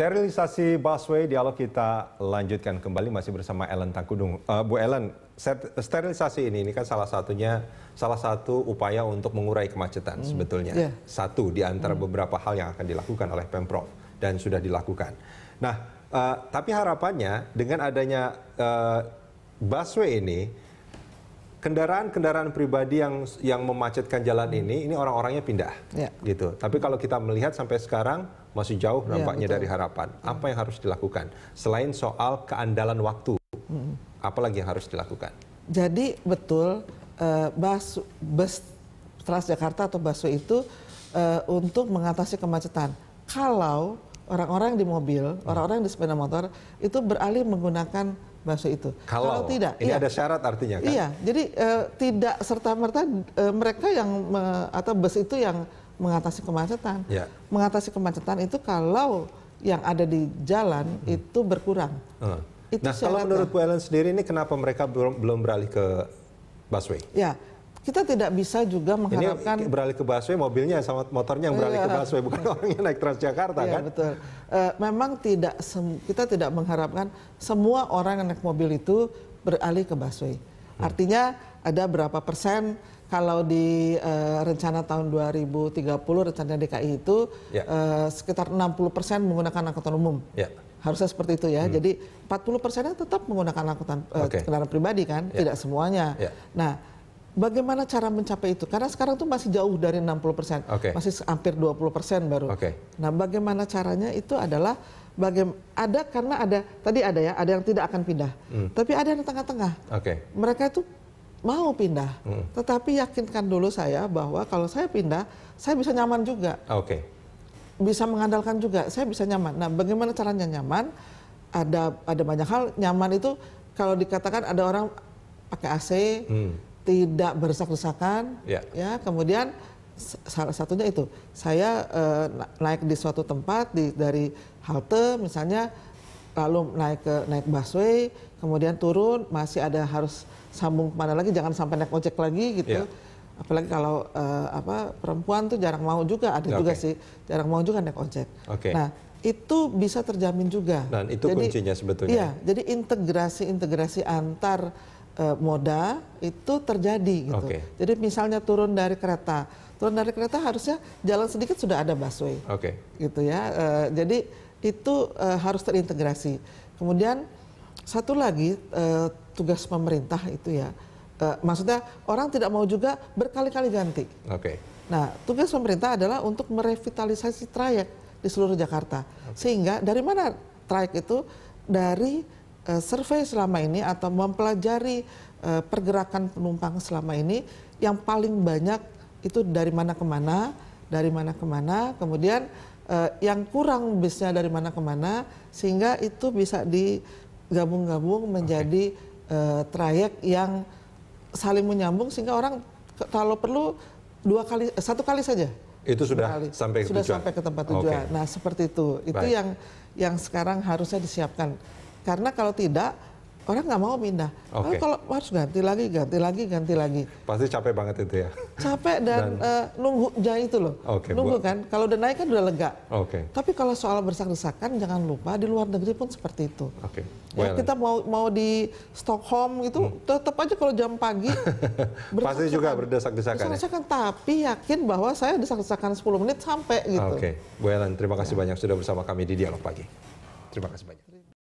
Sterilisasi busway, dialog kita lanjutkan kembali masih bersama Ellen Tangkudung. Uh, Bu Ellen, sterilisasi ini ini kan salah satunya salah satu upaya untuk mengurai kemacetan hmm. sebetulnya. Yeah. Satu di antara hmm. beberapa hal yang akan dilakukan oleh Pemprov dan sudah dilakukan. Nah, uh, tapi harapannya dengan adanya uh, busway ini kendaraan-kendaraan pribadi yang yang memacetkan jalan ini, ini orang-orangnya pindah, ya. gitu. Tapi kalau kita melihat sampai sekarang masih jauh ya, nampaknya ya, dari harapan. Ya. Apa yang harus dilakukan selain soal keandalan waktu? Hmm. Apalagi yang harus dilakukan? Jadi betul uh, eh, bus, bus Transjakarta atau busway itu eh, untuk mengatasi kemacetan. Kalau orang-orang di mobil, orang-orang di sepeda motor itu beralih menggunakan bahasa itu. Kalau, Kalau tidak, ini iya. ada syarat artinya kan? Iya, jadi e, tidak serta merta e, eh, mereka yang me, atau bus itu yang mengatasi kemacetan. Ya. Mengatasi kemacetan itu kalau yang ada di jalan hmm. itu berkurang. Hmm. Itu nah, kalau menurut Bu Ellen sendiri ini kenapa mereka belum belum beralih ke busway? Ya, kita tidak bisa juga mengharapkan ini beralih ke busway mobilnya sama motornya yang beralih iya. ke busway bukan orangnya naik Transjakarta iya, kan betul e, memang tidak kita tidak mengharapkan semua orang yang naik mobil itu beralih ke busway hmm. artinya ada berapa persen kalau di e, rencana tahun 2030 rencana DKI itu ya. e, sekitar 60 persen menggunakan angkutan umum. Ya. Harusnya seperti itu ya. Hmm. Jadi 40 persennya tetap menggunakan angkutan okay. kendaraan pribadi kan, ya. tidak semuanya. Ya. Nah Bagaimana cara mencapai itu? Karena sekarang tuh masih jauh dari 60 persen, okay. masih hampir 20 persen baru. Okay. Nah, bagaimana caranya itu adalah bagaimana ada karena ada tadi ada ya, ada yang tidak akan pindah, hmm. tapi ada yang tengah-tengah. Okay. Mereka itu mau pindah, hmm. tetapi yakinkan dulu saya bahwa kalau saya pindah, saya bisa nyaman juga. Okay. Bisa mengandalkan juga, saya bisa nyaman. Nah, bagaimana caranya nyaman? Ada ada banyak hal nyaman itu kalau dikatakan ada orang pakai AC. Hmm tidak bersak-desakan ya. ya kemudian salah satunya itu saya uh, naik di suatu tempat di, dari halte misalnya lalu naik ke naik busway kemudian turun masih ada harus sambung kemana lagi jangan sampai naik ojek lagi gitu ya. apalagi kalau uh, apa perempuan tuh jarang mau juga ada okay. juga sih jarang mau juga naik ojek okay. nah itu bisa terjamin juga dan itu jadi, kuncinya sebetulnya iya jadi integrasi integrasi antar Eh, moda itu terjadi gitu. Okay. Jadi misalnya turun dari kereta, turun dari kereta harusnya jalan sedikit sudah ada busway. Oke. Okay. Gitu ya. E, jadi itu e, harus terintegrasi. Kemudian satu lagi e, tugas pemerintah itu ya, E, maksudnya orang tidak mau juga berkali-kali ganti. Oke. Okay. Nah tugas pemerintah adalah untuk merevitalisasi trayek di seluruh Jakarta, okay. sehingga dari mana trayek itu dari uh, survei selama ini atau mempelajari uh, pergerakan penumpang selama ini yang paling banyak itu dari mana ke mana, dari mana ke mana, kemudian uh, yang kurang bisnya dari mana ke mana, sehingga itu bisa digabung-gabung menjadi okay. uh, trayek yang saling menyambung sehingga orang kalau perlu dua kali satu kali saja itu sudah kali. sampai ke sudah tujuan. sampai ke tempat tujuan. Okay. Nah seperti itu itu Baik. yang yang sekarang harusnya disiapkan karena kalau tidak orang nggak mau pindah. Okay. kalau harus ganti lagi, ganti lagi, ganti lagi. Pasti capek banget itu ya. Capek dan, dan... Uh, eh, nunggunya itu loh. Okay, Nunggu buat... kan, kalau udah naik kan udah lega. Okay. Tapi kalau soal bersak-desakan jangan lupa di luar negeri pun seperti itu. Okay. Ya, well. Ya, kita mau mau di Stockholm gitu, hmm. tetap aja kalau jam pagi pasti juga berdesak-desakan. Berdesak-desakan, ya? tapi yakin bahwa saya desak-desakan 10 menit sampai gitu. Oke, okay. Bu Ellen, terima kasih ya. banyak sudah bersama kami di Dialog Pagi. Terima kasih banyak.